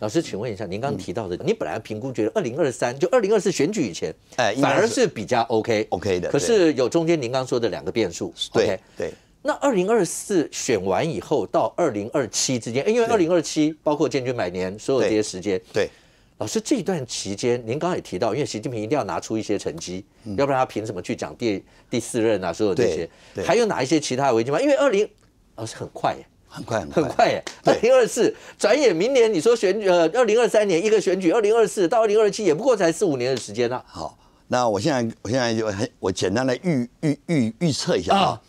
老师，请问一下，您刚刚提到的，你本来评估觉得二零二三就二零二四选举以前，哎，反而是比较 OK OK 的。可是有中间您刚说的两个变数。对对。那二零二四选完以后到二零二七之间，因为二零二七包括建军百年所有这些时间。对。老师这一段期间，您刚刚也提到，因为习近平一定要拿出一些成绩，要不然他凭什么去讲第第四任啊？所有这些，还有哪一些其他的危机吗？因为二零老师很快耶。很快很快，耶！二零二四，转眼明年，你说选举，呃，二零二三年一个选举，二零二四到二零二七，也不过才四五年的时间啊。好，那我现在我现在就很我简单来预预预预测一下啊。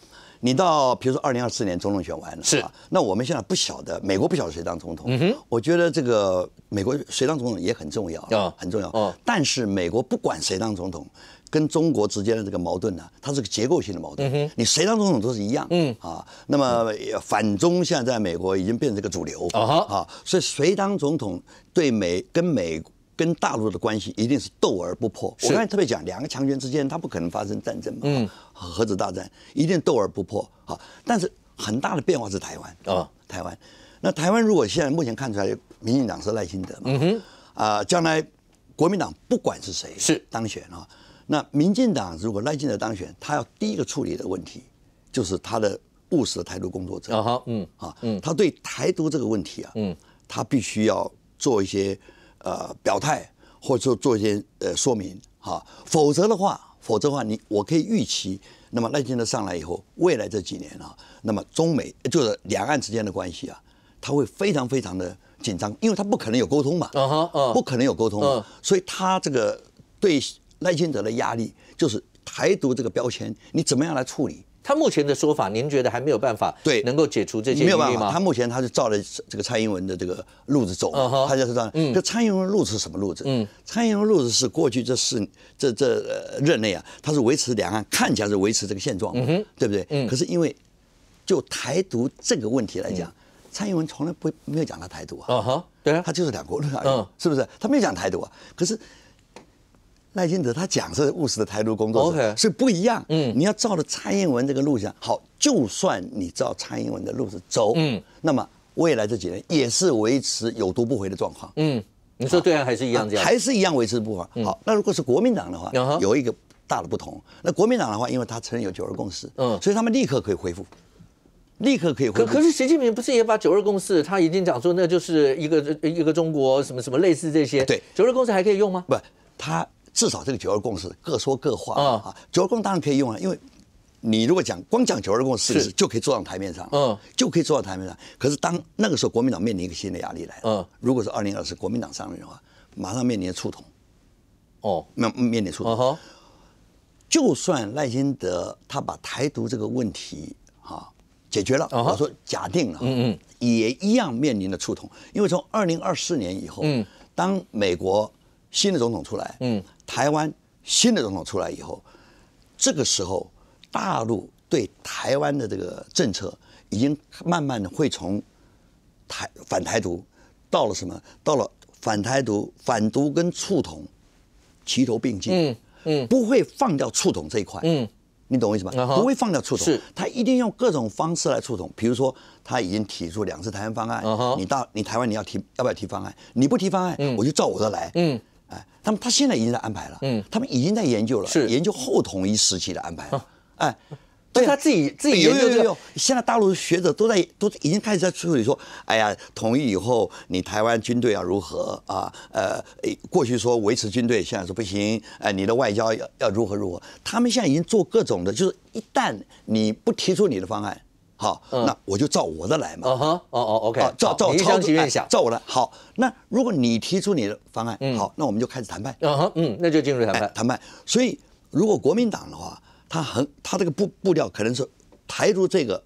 你到比如说二零二四年总统选完了，是。那我们现在不晓得美国不晓得谁当总统。嗯哼。我觉得这个美国谁当总统也很重要啊，很重要。哦。但是美国不管谁当总统。跟中国之间的这个矛盾呢，它是个结构性的矛盾。嗯你谁当总统都是一样。嗯啊，那么反中现在在美国已经变成一个主流。啊哈啊，所以谁当总统对美跟美跟大陆的关系一定是斗而不破。我刚才特别讲，两个强权之间它不可能发生战争嘛。嗯，核子大战一定斗而不破。好，但是很大的变化是台湾啊，台湾。那台湾如果现在目前看出来，民进党是赖清德嘛。嗯哼啊，将来国民党不管是谁是当选啊。那民进党如果赖清德当选，他要第一个处理的问题，就是他的务实的台独工作者。啊哈，嗯，啊，嗯，他对台独这个问题啊，嗯，他必须要做一些呃表态，或者说做一些呃说明，啊，否则的话，否则的话，你我可以预期，那么赖清德上来以后，未来这几年啊，那么中美就是两岸之间的关系啊，他会非常非常的紧张，因为他不可能有沟通嘛，啊哈，嗯，不可能有沟通，所以他这个对。赖清德的压力就是“台独”这个标签，你怎么样来处理？他目前的说法，您觉得还没有办法对能够解除这些有办法，他目前他就照了这个蔡英文的这个路子走他就是这样。这蔡英文路子是什么路子？嗯，蔡英文路子是过去这四这这任内啊，他是维持两岸，看起来是维持这个现状，对不对？可是因为就台独这个问题来讲，蔡英文从来不没有讲他台独啊，对啊，他就是两国论啊，是不是？他没讲台独啊，可是。赖清德他讲是务实的台独工作者，是不一样。嗯，你要照着蔡英文这个路线，好，就算你照蔡英文的路子走，嗯，那么未来这几年也是维持有毒不回的状况。嗯，你说对岸还是一样这样？还是一样维持不回。好，那如果是国民党的话，有一个大的不同。那国民党的话，因为他承认有九二共识，嗯，所以他们立刻可以恢复，立刻可以恢复。可可是习近平不是也把九二共识？他已经讲说那就是一个一个中国，什么什么类似这些。对，九二共识还可以用吗？不，他。至少这个九二共识各说各话啊，九二共当然可以用啊，因为你如果讲光讲九二共识就可以坐上台面上，嗯，就可以坐到台面上。可是当那个时候国民党面临一个新的压力来了，嗯，如果是二零二四国民党上任的话，马上面临触痛，哦，面面临触痛。就算赖清德他把台独这个问题啊解决了，我说假定了，嗯嗯，也一样面临的触痛，因为从二零二四年以后，嗯，当美国新的总统出来，嗯。台湾新的总统出来以后，这个时候大陆对台湾的这个政策已经慢慢的会从台反台独到了什么？到了反台独、反独跟促统齐头并进。嗯嗯，不会放掉促统这一块。嗯，你懂我意思吧？不会放掉触统，他一定用各种方式来触统。比如说，他已经提出两次台湾方案。你到你台湾你要提要不要提方案？你不提方案，我就照我的来。嗯。他们他现在已经在安排了，嗯，他们已经在研究了，是研究后统一时期的安排，哎，对，他自己自己研究有用，现在大陆学者都在都已经开始在处理说，哎呀，统一以后你台湾军队要如何啊？呃，过去说维持军队，现在说不行，哎，你的外交要要如何如何？他们现在已经做各种的，就是一旦你不提出你的方案。好，那我就照我的来嘛。哦哦哦，OK，照照超级联想，照我来。好，那如果你提出你的方案，好，那我们就开始谈判。嗯，那就进入谈判。谈判。所以，如果国民党的话，他很，他这个步步调可能是台独这个。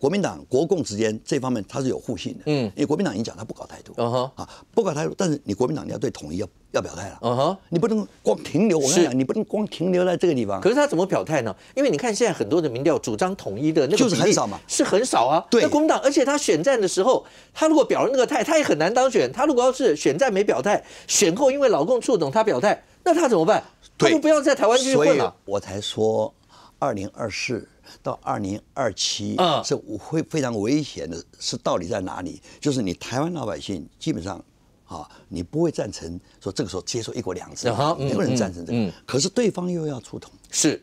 国民党国共之间这方面它是有互信的，嗯，因为国民党已经讲他不搞嗯哼，啊不搞太多，但是你国民党你要对统一要要表态了，嗯哼，你不能光停留，我跟你讲，你不能光停留在这个地方。可是他怎么表态呢？因为你看现在很多的民调主张统一的那个比是很少嘛，是很少啊。对，国民党，而且他选战的时候，他如果表了那个态，他也很难当选。他如果要是选战没表态，选后因为老共触动他表态，那他怎么办？他就不要在台湾继续混了。所以我才说二零二四。到二零二七，是会非常危险的，是到底在哪里？就是你台湾老百姓基本上，啊，你不会赞成说这个时候接受一国两制，没有人赞成这个。可是对方又要出统，是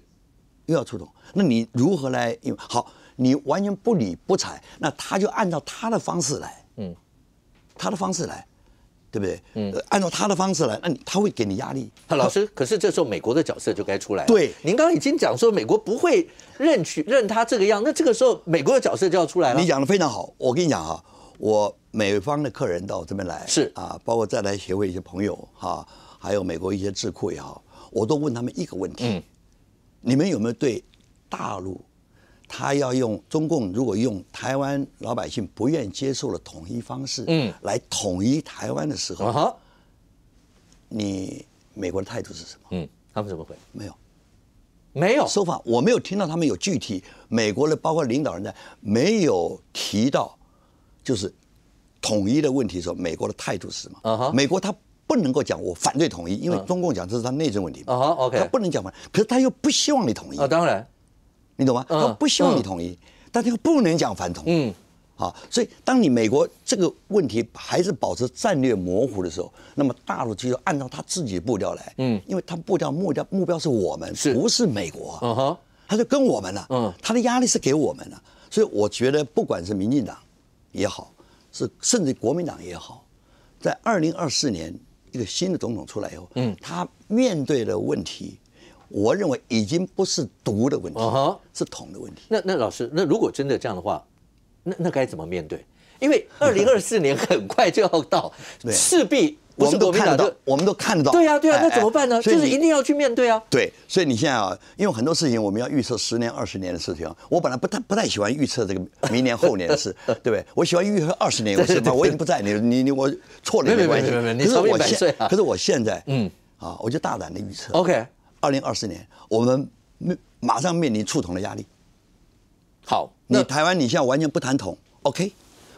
又要出统，那你如何来？因为好，你完全不理不睬，那他就按照他的方式来，嗯，他的方式来。对不对？嗯，按照他的方式来，那他会给你压力。老师，可是这时候美国的角色就该出来了。对，您刚刚已经讲说美国不会认去认他这个样，那这个时候美国的角色就要出来了。你讲的非常好，我跟你讲哈，我美方的客人到这边来是啊，包括再来协会一些朋友哈，还有美国一些智库也好，我都问他们一个问题：，你们有没有对大陆？他要用中共如果用台湾老百姓不愿接受的统一方式，嗯，来统一台湾的时候，你美国的态度是什么？嗯，他们怎么回？没有，没有说法。我没有听到他们有具体美国的包括领导人在没有提到，就是统一的问题的时候，美国的态度是什么？美国他不能够讲我反对统一，因为中共讲这是他内政问题。啊 o k 他不能讲嘛。可是他又不希望你统一啊，当然。你懂吗？他不希望你统一，但他不能讲反统。嗯，好，所以当你美国这个问题还是保持战略模糊的时候，那么大陆就要按照他自己的步调来。嗯，因为他步调目标目标是我们，不是美国。嗯哼，他就跟我们了。嗯，他的压力是给我们了。所以我觉得，不管是民进党也好，是甚至国民党也好，在二零二四年一个新的总统出来以后，嗯，他面对的问题。我认为已经不是毒的问题，是桶的问题。那那老师，那如果真的这样的话，那那该怎么面对？因为 二零二四年很快就要到，势必我们都看到，我们都看到。对呀对呀，那怎么办呢？就是一定要去面对啊。对，所以你现在啊，因为很多事情我们要预测十年、二十年的事情。我本来不太不太喜欢预测这个明年后年的事，对不对？我喜欢预测二十年我什嘛。我已经不在你你你我错了一百岁啊。可是我现在，嗯啊，我就大胆的预测。OK。二零二四年，我们马上面临触统的压力。好，你台湾你现在完全不谈统，OK？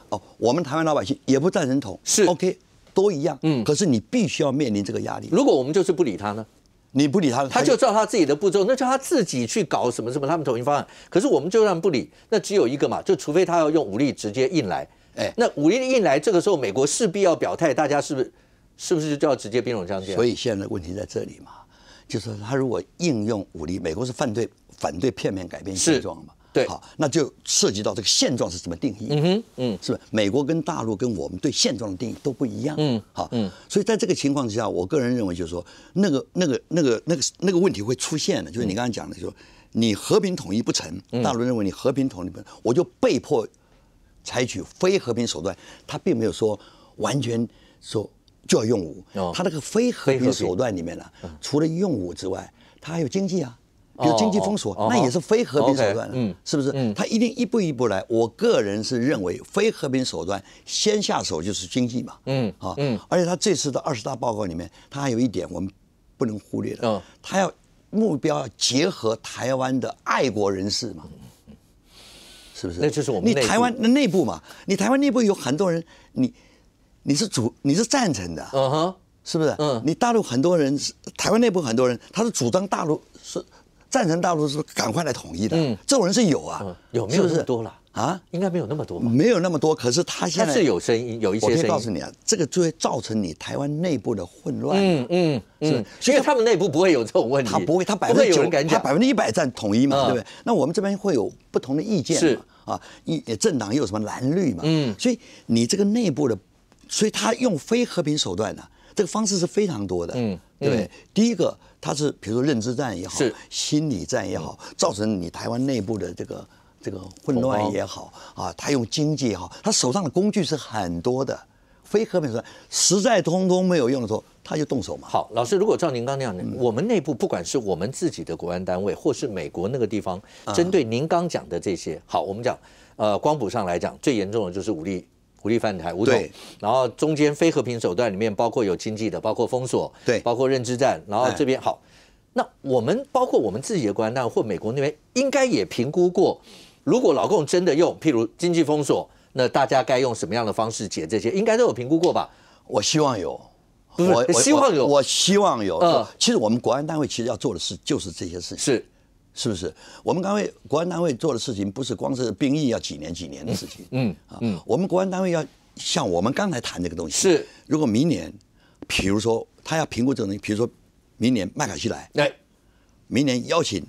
哦，我们台湾老百姓也不赞成统，是 OK？都一样，嗯。可是你必须要面临这个压力。如果我们就是不理他呢？你不理他，他就照他自己的步骤，那就他自己去搞什么什么，他们统一方案。可是我们就算不理，那只有一个嘛，就除非他要用武力直接硬来。哎，那武力硬来，这个时候美国势必要表态，大家是不是是不是就要直接兵戎相见？所以现在问题在这里嘛。就是他如果应用武力，美国是反对反对片面改变现状嘛？对，好，那就涉及到这个现状是怎么定义？嗯哼，嗯，是不？美国跟大陆跟我们对现状的定义都不一样。嗯，好，嗯，所以在这个情况之下，我个人认为就是说，那个、那个、那个、那个、那个问题会出现的，就是你刚才讲的，说你和平统一不成，大陆认为你和平统一不成，我就被迫采取非和平手段。他并没有说完全说。就要用武，他那个非和平手段里面呢，除了用武之外，他还有经济啊，比如经济封锁，那也是非和平手段，嗯，是不是？他一定一步一步来。我个人是认为，非和平手段先下手就是经济嘛，嗯，啊，嗯，而且他这次的二十大报告里面，他还有一点我们不能忽略的，他要目标结合台湾的爱国人士嘛，是不是？那就是我们你台湾的内部嘛，你台湾内部有很多人，你。你是主，你是赞成的，嗯哼，是不是？嗯，你大陆很多人是台湾内部很多人，他是主张大陆是赞成大陆是赶快来统一的，嗯，这种人是有啊，有没有么多了啊？应该没有那么多没有那么多。可是他现在是有声音，有一些声音。我告诉你啊，这个就会造成你台湾内部的混乱。嗯嗯嗯，所以他们内部不会有这种问题。他不会，他百分之九，他百分之一百赞统一嘛，对不对？那我们这边会有不同的意见嘛？啊，一政党又有什么蓝绿嘛？嗯，所以你这个内部的。所以，他用非和平手段呢，这个方式是非常多的。嗯，对。第一个，他是比如说认知战也好，心理战也好，造成你台湾内部的这个这个混乱也好啊。他用经济也好，他手上的工具是很多的。非和平手段实在通通没有用的时候，他就动手嘛。好，老师，如果照您刚那样，我们内部不管是我们自己的国安单位，或是美国那个地方，针对您刚讲的这些，好，我们讲呃，光谱上来讲，最严重的就是武力。武力犯台，武统，然后中间非和平手段里面包括有经济的，包括封锁，对，包括认知战。然后这边好，那我们包括我们自己的国安单或美国那边应该也评估过，如果老共真的用，譬如经济封锁，那大家该用什么样的方式解这些，应该都有评估过吧？我希望有，我希望有，我希望有。其实我们国安单位其实要做的事就是这些事情。是。是不是我们单位国安单位做的事情不是光是兵役要几年几年的事情？嗯啊，我们国安单位要像我们刚才谈这个东西。是，如果明年，比如说他要评估这个东西，比如说明年麦卡锡来，来，明年邀请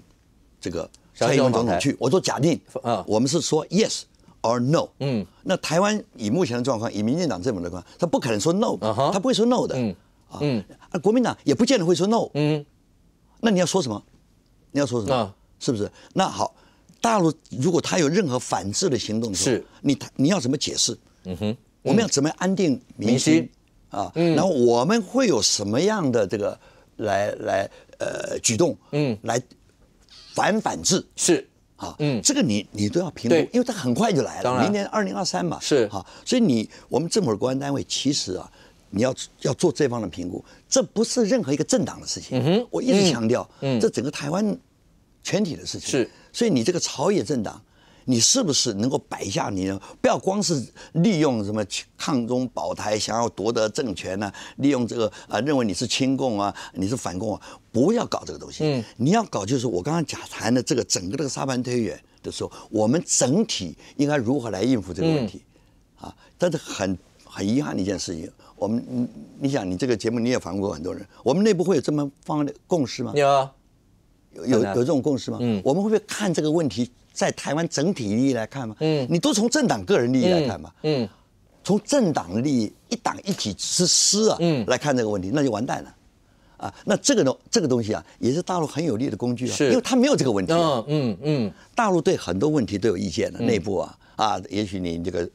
这个蔡英文总统去，我做假定啊，我们是说 yes or no。嗯，那台湾以目前的状况，以民进党政府的状况，他不可能说 no。他不会说 no 的。嗯啊，国民党也不见得会说 no。嗯，那你要说什么？你要说什么？是不是？那好，大陆如果他有任何反制的行动，的候，你你要怎么解释？嗯哼，我们要怎么安定民心？啊，嗯，后我们会有什么样的这个来来呃举动？嗯，来反反制是啊，嗯，这个你你都要评估，因为他很快就来了，明年二零二三嘛，是啊，所以你我们政府的国安单位其实啊。你要要做这方的评估，这不是任何一个政党的事情。我一直强调，这整个台湾全体的事情。是，所以你这个朝野政党，你是不是能够摆下你？不要光是利用什么抗中保台，想要夺得政权呢？利用这个啊，认为你是亲共啊，你是反共啊？不要搞这个东西。嗯，你要搞就是我刚刚讲谈的这个整个这个沙盘推演的时候，我们整体应该如何来应付这个问题？啊，但是很很遗憾的一件事情。我们你你想你这个节目你也访问过很多人，我们内部会有这么方的共识吗？有，有有这种共识吗？嗯，我们会不会看这个问题在台湾整体利益来看吗？嗯，你都从政党个人利益来看嘛？嗯，从政党利益一党一体之私啊，嗯，来看这个问题那就完蛋了，啊，那这个呢，这个东西啊也是大陆很有利的工具啊，因为它没有这个问题，嗯嗯嗯，大陆对很多问题都有意见的内部啊啊，也许你这个。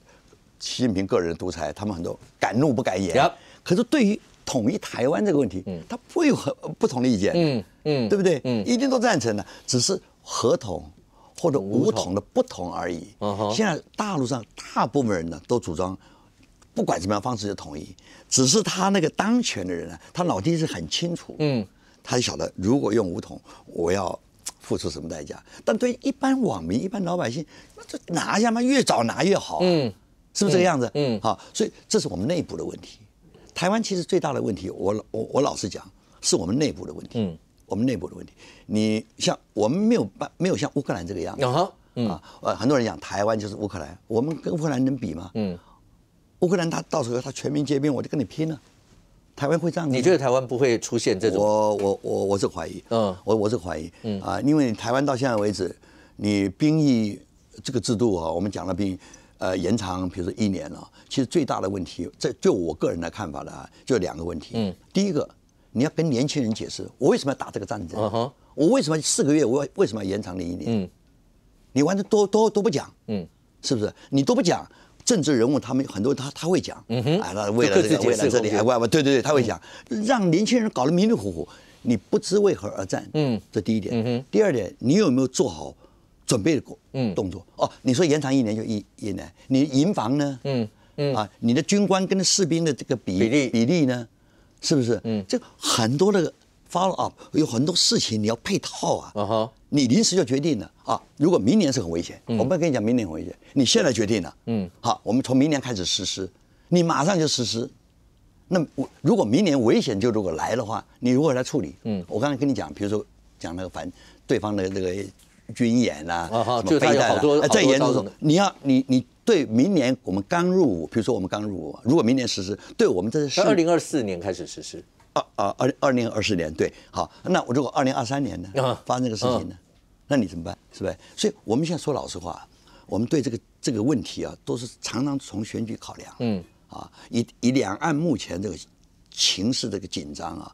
习近平个人独裁，他们很多敢怒不敢言。可是对于统一台湾这个问题，他不会有很不同的意见。嗯嗯，对不对？嗯，一定都赞成的，只是合同或者武统的不同而已。现在大陆上大部分人呢，都主张不管怎么样方式就统一，只是他那个当权的人呢，他脑筋是很清楚。嗯，他就晓得如果用武统，我要付出什么代价。但对一般网民、一般老百姓，那这拿下嘛，越早拿越好。嗯。是不是这个样子？嗯，好，所以这是我们内部的问题。台湾其实最大的问题，我我我老实讲，是我们内部的问题。嗯，我们内部的问题。你像我们没有办没有像乌克兰这个样子。啊哈，嗯，呃，很多人讲台湾就是乌克兰，我们跟乌克兰能比吗？嗯，乌克兰他到时候他全民皆兵，我就跟你拼了。台湾会这样？你觉得台湾不会出现这种？我我我我是怀疑。嗯，我我是怀疑。嗯啊，因为台湾到现在为止，你兵役这个制度啊，我们讲了兵。役，呃，延长，比如说一年了，其实最大的问题，这就我个人的看法呢，就两个问题。嗯，第一个，你要跟年轻人解释，我为什么要打这个战争？嗯哼，我为什么四个月，我为什么要延长你一年？嗯，你完全都都都不讲。嗯，是不是？你都不讲，政治人物他们很多他他会讲。嗯哼，啊，那为了这个，为了这里，外外对对对，他会讲，让年轻人搞得迷迷糊糊，你不知为何而战。嗯，这第一点。嗯哼，第二点，你有没有做好？准备的过嗯动作哦，你说延长一年就一一年，你营房呢嗯嗯啊，你的军官跟士兵的这个比例比例呢，是不是嗯，这很多的 follow up 有很多事情你要配套啊啊哈，你临时就决定了啊，如果明年是很危险，我不跟你讲明年很危险，你现在决定了嗯好，我们从明年开始实施，你马上就实施，那我如果明年危险就如果来的话，你如何来处理嗯，我刚才跟你讲，比如说讲那个反对方的这个。军演啊就他有好多在研究你要你你对明年我们刚入伍，比如说我们刚入伍，如果明年实施，对我们这是二零二四年开始实施。二二二零二四年对，好，那我如果二零二三年呢，发生这个事情呢，那你怎么办？是不是？所以我们现在说老实话，我们对这个这个问题啊，都是常常从选举考量，嗯，啊，以以两岸目前这个情势这个紧张啊，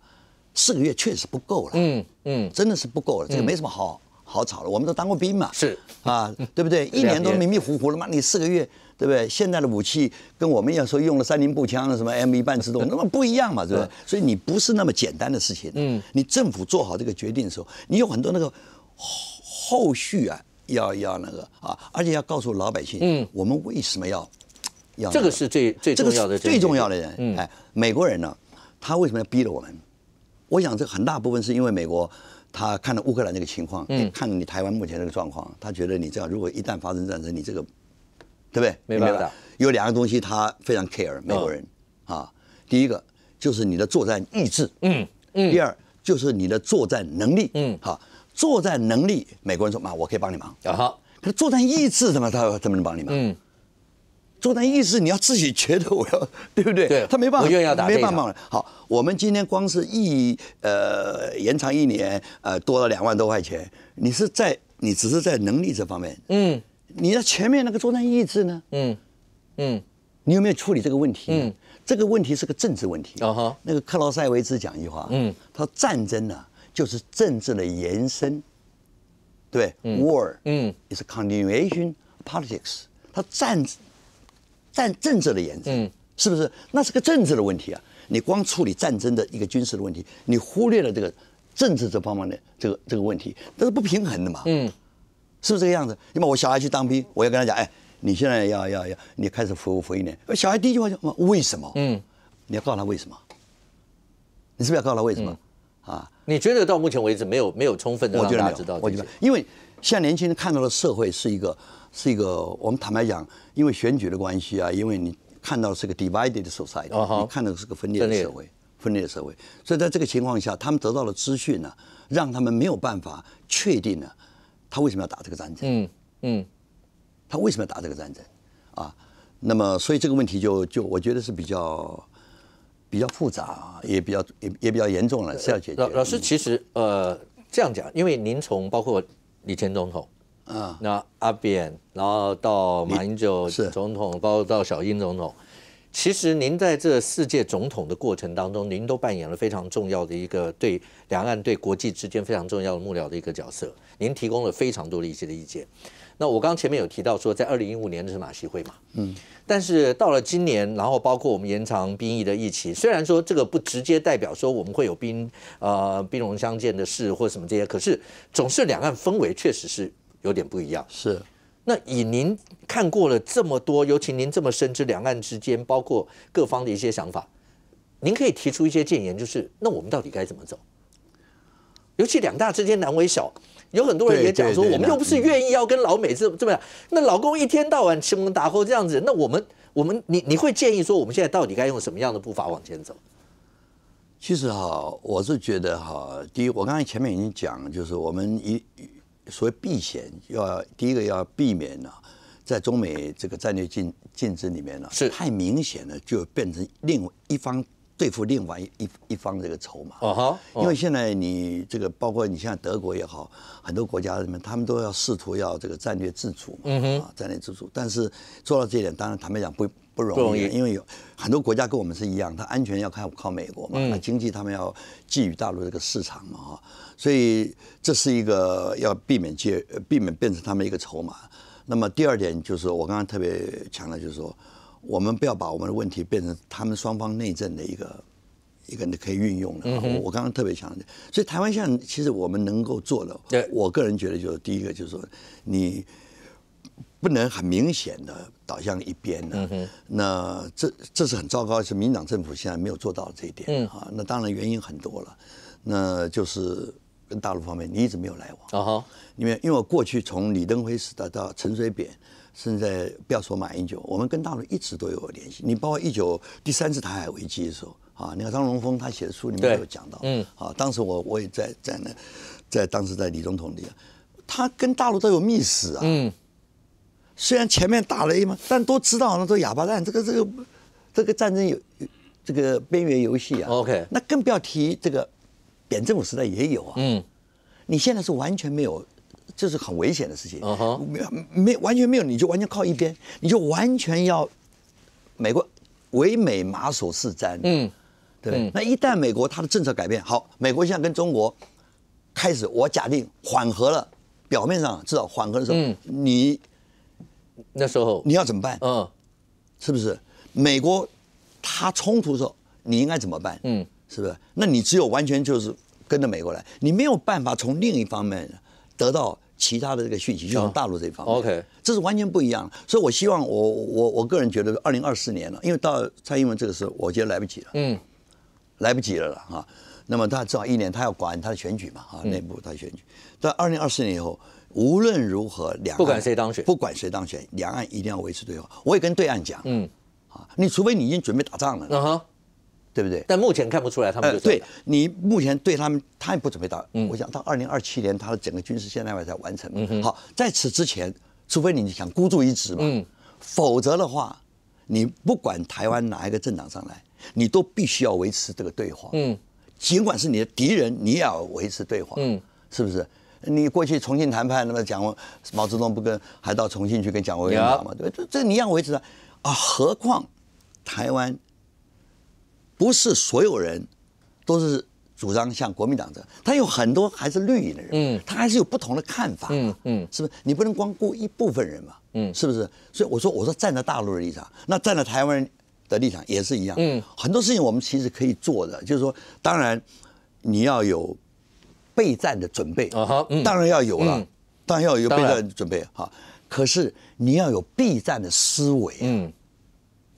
四个月确实不够了，嗯嗯，真的是不够了，这个没什么好。好吵了，我们都当过兵嘛，是啊，对不对？一年都迷迷糊糊的嘛，你四个月，对不对？现在的武器跟我们要说用了三零步枪、什么 M 一半自动，那么不一样嘛，对不对？所以你不是那么简单的事情。嗯，你政府做好这个决定的时候，你有很多那个后后续啊，要要那个啊，而且要告诉老百姓，嗯，我们为什么要要这个是最最重要的最重要的人哎，美国人呢，他为什么要逼着我们？我想这很大部分是因为美国。他看到乌克兰那个情况，嗯，看到你台湾目前这个状况，他觉得你这样，如果一旦发生战争，你这个，对不对？没白。没有两个东西他非常 care，美国人，啊，第一个就是你的作战意志，嗯嗯，第二就是你的作战能力，嗯，好，作战能力，美国人说嘛，我可以帮你忙啊，好，可是作战意志怎么，他怎么能帮你忙？嗯。作战意志你要自己觉得我要对不对？他没办法，我要打，没办法了。好，我们今天光是一呃延长一年，呃多了两万多块钱，你是在你只是在能力这方面，嗯，你的前面那个作战意志呢？嗯嗯，你有没有处理这个问题？嗯，这个问题是个政治问题。啊哈，那个克劳塞维茨讲一句话，嗯，他说战争呢就是政治的延伸，对，war，嗯，is continuation politics。他战战政治的原则，嗯，是不是？那是个政治的问题啊！你光处理战争的一个军事的问题，你忽略了这个政治这方面的这个这个问题，这是不平衡的嘛？嗯，是不是这个样子？你把我小孩去当兵，我要跟他讲，哎，你现在要要要，你开始服服一年。小孩第一句话就为什么？嗯，你要告诉他为什么？你是不是要告诉他为什么？啊？你觉得到目前为止没有没有充分的让得家知道？我觉得，因为。现在年轻人看到的社会是一个，是一个，我们坦白讲，因为选举的关系啊，因为你看到的是个 divided society，你看到的是个分裂的社会，分裂的社会，所以在这个情况下，他们得到的资讯呢，让他们没有办法确定呢，他为什么要打这个战争？嗯嗯，他为什么要打这个战争？啊，那么所以这个问题就就我觉得是比较比较复杂，也比较也也比较严重了，是要解决。老老师，其实呃，这样讲，因为您从包括。李前总统，啊，那阿扁，然后到马英九总统，包括到小英总统，其实您在这四届总统的过程当中，您都扮演了非常重要的一个对两岸、对国际之间非常重要的幕僚的一个角色，您提供了非常多的一些的意见。那我刚刚前面有提到说，在二零一五年的是马习会嘛，嗯，但是到了今年，然后包括我们延长兵役的疫情，虽然说这个不直接代表说我们会有兵呃兵戎相见的事或什么这些，可是总是两岸氛围确实是有点不一样。是，那以您看过了这么多，尤其您这么深知两岸之间包括各方的一些想法，您可以提出一些建言，就是那我们到底该怎么走？尤其两大之间难为小。有很多人也讲说，我们又不是愿意要跟老美这这么样，那老公一天到晚敲门打呼这样子，那我们我们你你会建议说，我们现在到底该用什么样的步伐往前走？其实哈，我是觉得哈，第一，我刚才前面已经讲，就是我们一所谓避险，要第一个要避免呢，在中美这个战略竞竞争里面呢，是太明显的就变成另一方。对付另外一一方这个筹码，哈，因为现在你这个包括你像德国也好，很多国家什么，他们都要试图要这个战略自主嘛，哼，战略自主。但是做到这一点，当然坦白讲不不容易，因为有很多国家跟我们是一样，它安全要靠靠美国嘛，经济他们要寄予大陆这个市场嘛，哈，所以这是一个要避免借，避免变成他们一个筹码。那么第二点就是我刚刚特别强调，就是说。我们不要把我们的问题变成他们双方内政的一个一个可以运用的。我我刚刚特别强调，所以台湾现在其实我们能够做的，我个人觉得就是第一个就是说你不能很明显的倒向一边的。那这这是很糟糕，是民党政府现在没有做到这一点。啊，那当然原因很多了，那就是跟大陆方面你一直没有来往啊哈。因为因为我过去从李登辉时代到陈水扁。甚在不要说马英九，我们跟大陆一直都有联系。你包括一九第三次台海危机的时候，啊，你看张荣峰他写的书里面有讲到，嗯，啊，当时我我也在在那，在当时在李总统里，他跟大陆都有密使啊。嗯。虽然前面打了一嘛，但都知道那都哑巴蛋。这个这个这个战争有这个边缘游戏啊。OK。那更不要提这个扁政府时代也有啊。嗯。你现在是完全没有。这是很危险的事情，没没完全没有，你就完全靠一边，你就完全要美国唯美马首是瞻，嗯，对不那一旦美国它的政策改变，好，美国现在跟中国开始，我假定缓和了，表面上至少缓和的时候，你那时候你要怎么办？嗯，是不是？美国它冲突的时候，你应该怎么办？嗯，是不是？那你只有完全就是跟着美国来，你没有办法从另一方面。得到其他的这个讯息，就像大陆这一方面，OK，这是完全不一样。所以我希望，我我我个人觉得，二零二四年了，因为到蔡英文这个时候，我觉得来不及了，嗯，来不及了了啊。那么他至少一年，他要管他的选举嘛，啊，内部他选举。但二零二四年以后，无论如何，两岸不管谁当选，不管谁当选，两岸一定要维持对话。我也跟对岸讲，嗯，啊，你除非你已经准备打仗了，嗯哼。对不对？但目前看不出来他们有。对你目前对他们，他也不准备打。嗯，我想到二零二七年他的整个军事现代化才完成。嗯好，在此之前，除非你想孤注一掷嘛，嗯，否则的话，你不管台湾哪一个政党上来，你都必须要维持这个对话。嗯，尽管是你的敌人，你也要维持对话。嗯，是不是？你过去重庆谈判，那么蒋毛泽东不跟还到重庆去跟蒋委员长嘛？对吧？这这你要维持啊啊！何况台湾。不是所有人都是主张像国民党这，他有很多还是绿营的人，嗯，他还是有不同的看法，嗯嗯，是不是？你不能光顾一部分人嘛，嗯，是不是？所以我说，我说站在大陆人立场，那站在台湾人的立场也是一样，嗯，很多事情我们其实可以做的，就是说，当然你要有备战的准备啊，当然要有了，当然要有备战准备哈，可是你要有备战的思维，嗯。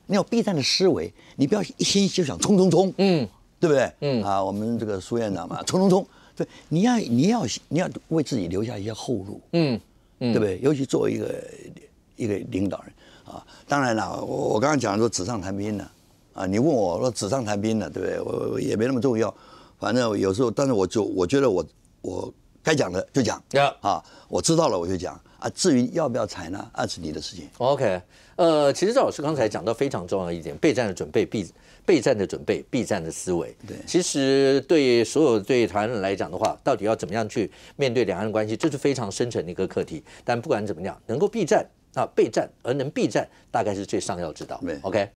你要避战的思维，你不要一心就想冲冲冲，嗯，对不对？嗯啊，我们这个苏院长嘛，冲冲冲，对，你要你要你要为自己留下一些后路，嗯，对不对？尤其作为一个一个领导人啊，当然了，我我刚刚讲说纸上谈兵的，啊，你问我说纸上谈兵的，对不对？我也没那么重要，反正有时候，但是我就我觉得我我该讲的就讲，啊，我知道了我就讲。啊，至于要不要采纳，那是你的事情。OK，呃，其实赵老师刚才讲到非常重要一点，备战的准备，避备战的准备，避战的思维。对，其实对所有对台湾来讲的话，到底要怎么样去面对两岸关系，这是非常深层的一个课题。但不管怎么样，能够避战啊，备战而能避战，大概是最上要之道。OK。